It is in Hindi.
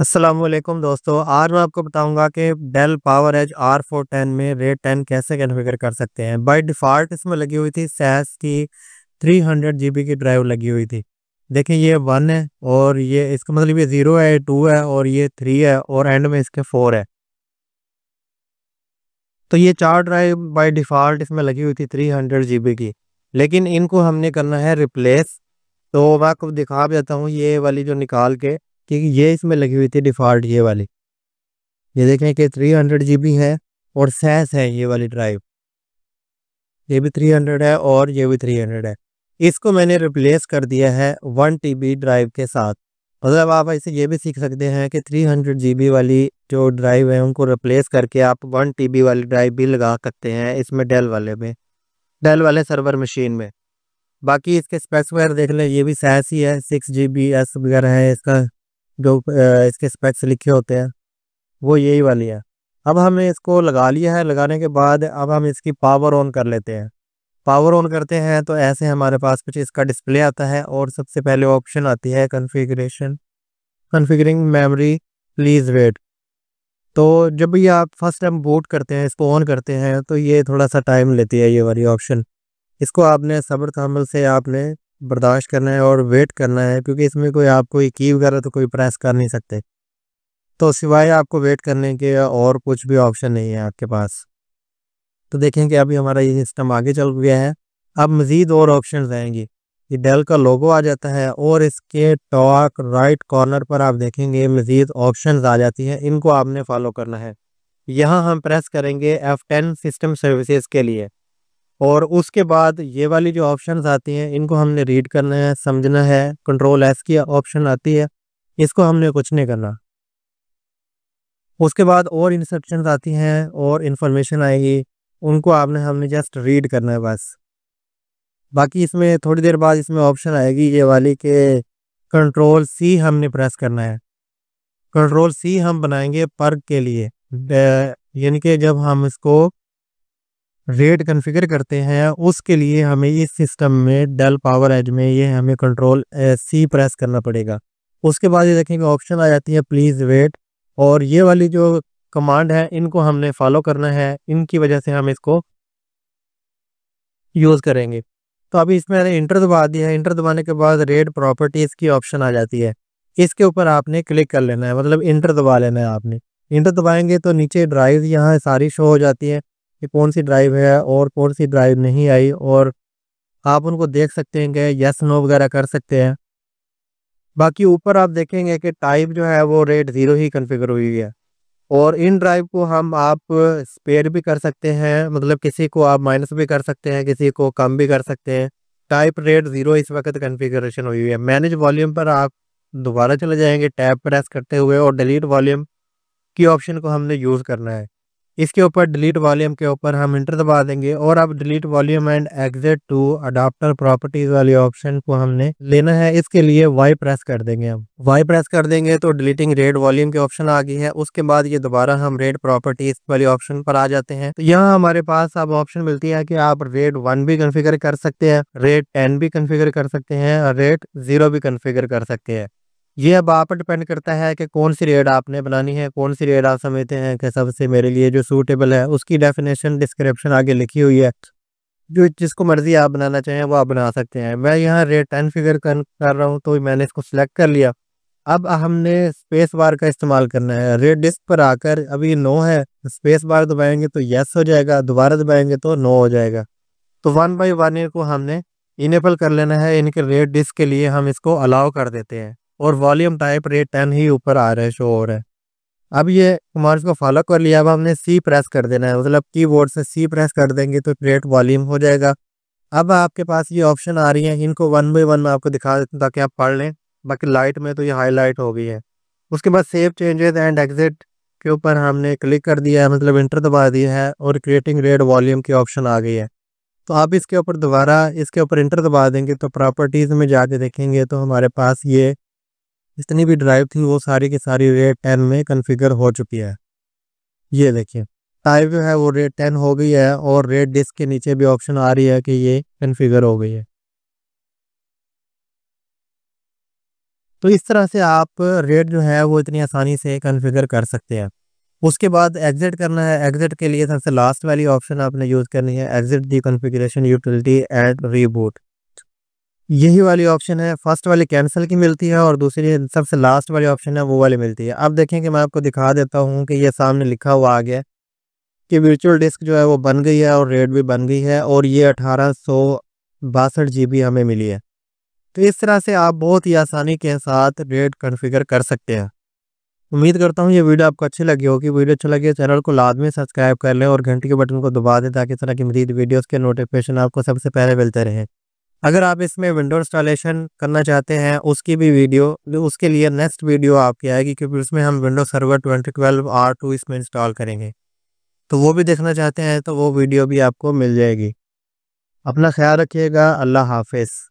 असलम दोस्तों आज मैं आपको बताऊंगा कि Dell PowerEdge R four ten में रेट टेन कैसे कन्फिगर कर सकते हैं बाय डिफ़ॉल्ट इसमें लगी हुई थी सैस e की 300 बी की ड्राइव लगी हुई थी देखें ये वन है और ये इसका मतलब ये ज़ीरो है टू है और ये थ्री है और एंड में इसके फोर है तो ये चार ड्राइव बाय डिफ़ॉल्ट इसमें लगी हुई थी 300 बी की लेकिन इनको हमने करना है रिप्लेस तो मैं आपको दिखा भी जाता हूँ ये वाली जो निकाल के क्योंकि ये इसमें लगी हुई थी डिफ़ॉल्ट ये वाली ये देखें कि थ्री हंड्रेड जी बी है और सैस है ये वाली ड्राइव ये भी थ्री हंड्रेड है और ये भी थ्री हंड्रेड है इसको मैंने रिप्लेस कर दिया है वन टी बी ड्राइव के साथ मतलब आप ऐसे ये भी सीख सकते हैं कि थ्री हंड्रेड जी बी वाली जो ड्राइव है उनको रिप्लेस करके आप वन टी बी वाली ड्राइव भी लगा सकते हैं इसमें डेल वाले में डेल वाले सर्वर मशीन में बाकी इसके स्पेक्स वगैरह देख लें ये भी सैस ही है सिक्स जी बी एस वगैरह है इसका जो इसके स्पेक्स लिखे होते हैं वो यही वाली है अब हमने इसको लगा लिया है लगाने के बाद अब हम इसकी पावर ऑन कर लेते हैं पावर ऑन करते हैं तो ऐसे हमारे पास कुछ इसका डिस्प्ले आता है और सबसे पहले ऑप्शन आती है configuration configuring memory please wait तो जब भी आप फर्स्ट टाइम बूट करते हैं इसको ऑन करते हैं तो ये थोड़ा सा टाइम लेती है ये वाली ऑप्शन इसको आपने सबर थामल से आपने बर्दाश्त करना है और वेट करना है क्योंकि इसमें कोई आपको की वगैरह तो कोई प्रेस कर नहीं सकते तो सिवाय आपको वेट करने के और कुछ भी ऑप्शन नहीं है आपके पास तो देखें कि अभी हमारा ये सिस्टम आगे चल गया है अब मज़ीद और ऑप्शन आएंगे ये डेल का लोगो आ जाता है और इसके टॉक राइट कॉर्नर पर आप देखेंगे मज़ीद ऑप्शन आ जाती हैं इनको आपने फॉलो करना है यहाँ हम प्रेस करेंगे टेन सिस्टम सर्विसेज के लिए और उसके बाद ये वाली जो ऑप्शंस आती हैं इनको हमने रीड करना है समझना है कंट्रोल एस की ऑप्शन आती है इसको हमने कुछ नहीं करना उसके बाद और इंस्ट्रक्शंस आती हैं और इन्फॉर्मेशन आएगी उनको आपने हमने जस्ट रीड करना है बस बाकी इसमें थोड़ी देर बाद इसमें ऑप्शन आएगी ये वाली के कंट्रोल सी हमने प्रेस करना है कंट्रोल सी हम बनाएंगे पर्ग के लिए यानी कि जब हम इसको रेट कन्फिगर करते हैं उसके लिए हमें इस सिस्टम में डेल पावर एज में ये हमें कंट्रोल सी प्रेस करना पड़ेगा उसके बाद ये देखेंगे ऑप्शन आ जाती है प्लीज़ वेट और ये वाली जो कमांड है इनको हमने फॉलो करना है इनकी वजह से हम इसको यूज़ करेंगे तो अभी इसमें मैंने इंटर दबा दिया है इंटर दबाने के बाद रेड प्रॉपर्टीज़ की ऑप्शन आ जाती है इसके ऊपर आपने क्लिक कर लेना है मतलब इंटर दबा लेना है आपने इंटर दबाएंगे तो नीचे ड्राइव यहाँ सारी शो हो जाती है कि कौन सी ड्राइव है और कौन सी ड्राइव नहीं आई और आप उनको देख सकते हैं कि यस नो वगैरह कर सकते हैं बाकी ऊपर आप देखेंगे कि टाइप जो है वो रेट ज़ीरो ही कन्फिगर हुई है और इन ड्राइव को हम आप स्पेयर भी कर सकते हैं मतलब किसी को आप माइनस भी कर सकते हैं किसी को कम भी कर सकते हैं टाइप रेट ज़ीरो इस वक्त कन्फिग्रेशन हुई है मैनेज वॉल्यूम पर आप दोबारा चले जाएंगे टैब प्रेस करते हुए और डिलीट वॉल्यूम की ऑप्शन को हमने यूज़ करना है इसके ऊपर डिलीट वॉल्यूम के ऊपर हम इंटर दबा देंगे और अब delete volume and exit to adapter properties वाले ऑप्शन को हमने लेना है इसके लिए वाई प्रेस कर देंगे हम वाई प्रेस कर देंगे तो डिलीटिंग रेड वॉल्यूम के ऑप्शन आ गई है उसके बाद ये दोबारा हम रेड प्रॉपर्टीज वाले ऑप्शन पर आ जाते हैं तो यहाँ हमारे पास अब ऑप्शन मिलती है कि आप रेड वन भी कन्फिगर कर सकते हैं रेट टेन भी कन्फिगर कर सकते हैं और रेट जीरो भी कन्फिगर कर सकते हैं ये अब आप डिपेंड करता है कि कौन सी रेड आपने बनानी है कौन सी रेड आप समझते हैं कि सबसे मेरे लिए जो सूटेबल है उसकी डेफिनेशन डिस्क्रिप्शन आगे लिखी हुई है जो जिसको मर्जी आप बनाना चाहें वो आप बना सकते हैं मैं यहाँ रेड टेन फिगर कर, कर रहा हूँ तो मैंने इसको सिलेक्ट कर लिया अब हमने स्पेस बार का इस्तेमाल करना है रेड डिस्क पर आकर अभी नो है स्पेस बार दबाएंगे तो यस हो जाएगा दोबारा दबाएंगे तो नो हो जाएगा तो वन बाई वन को हमने इनेबल कर लेना है इनके रेड डिस्क के लिए हम इसको अलाउ कर देते हैं और वॉल्यूम टाइप रेट टेन ही ऊपर आ रहा है शो हो रहा है अब ये कमांड्स को फॉलो कर लिया अब हमने सी प्रेस कर देना है मतलब कीबोर्ड से सी प्रेस कर देंगे तो क्रिएट वॉल्यूम हो जाएगा अब आपके पास ये ऑप्शन आ रही है इनको वन बाई वन में आपको दिखा देता हूँ ताकि आप पढ़ लें बाकी लाइट में तो ये हाई हो गई है उसके बाद सेव चेंजेस एंड एग्जिट के ऊपर हमने क्लिक कर दिया है मतलब इंटर दबा दिया है और क्रिएटिंग रेड वॉल्यूम की ऑप्शन आ गई है तो आप इसके ऊपर दोबारा इसके ऊपर इंटर दबा देंगे तो प्रॉपर्टीज़ में जाके देखेंगे तो हमारे पास ये जितनी भी ड्राइव थी वो सारी की सारी रेड टेन में कन्फिगर हो चुकी है ये देखिए टाइप जो है वो रेड टेन हो गई है और रेड डिस्क के नीचे भी ऑप्शन आ रही है कि ये कन्फिगर हो गई है तो इस तरह से आप रेड जो है वो इतनी आसानी से कन्फिगर कर सकते हैं उसके बाद एग्जिट करना है एग्जिट के लिए सबसे लास्ट वाली ऑप्शन आपने यूज़ करनी है exit the configuration utility at reboot यही वाली ऑप्शन है फर्स्ट वाली कैंसिल की मिलती है और दूसरी सबसे लास्ट वाली ऑप्शन है वो वाली मिलती है अब देखें कि मैं आपको दिखा देता हूँ कि ये सामने लिखा हुआ आ गया कि वर्चुअल डिस्क जो है वो बन गई है और रेड भी बन गई है और ये अठारह सौ बासठ जी बी हमें मिली है तो इस तरह से आप बहुत ही आसानी के साथ रेड कन्फिगर कर सकते हैं उम्मीद करता हूँ ये वीडियो आपको अच्छी लगी होगी वीडियो अच्छी लगी चैनल को लाजमी सब्सक्राइब कर लें और घंटी के बटन को दबा दें ताकि इस तरह की मजीद वीडियोज़ के नोटिफिकेशन आपको सबसे पहले मिलते रहें अगर आप इसमें विंडो इंस्टॉलेशन करना चाहते हैं उसकी भी वीडियो उसके लिए नेक्स्ट वीडियो आपकी आएगी क्योंकि उसमें हम window server twenty twelve R two इसमें इंस्टॉल करेंगे तो वो भी देखना चाहते हैं तो वो वीडियो भी आपको मिल जाएगी अपना ख्याल रखिएगा अल्लाह हाफिज़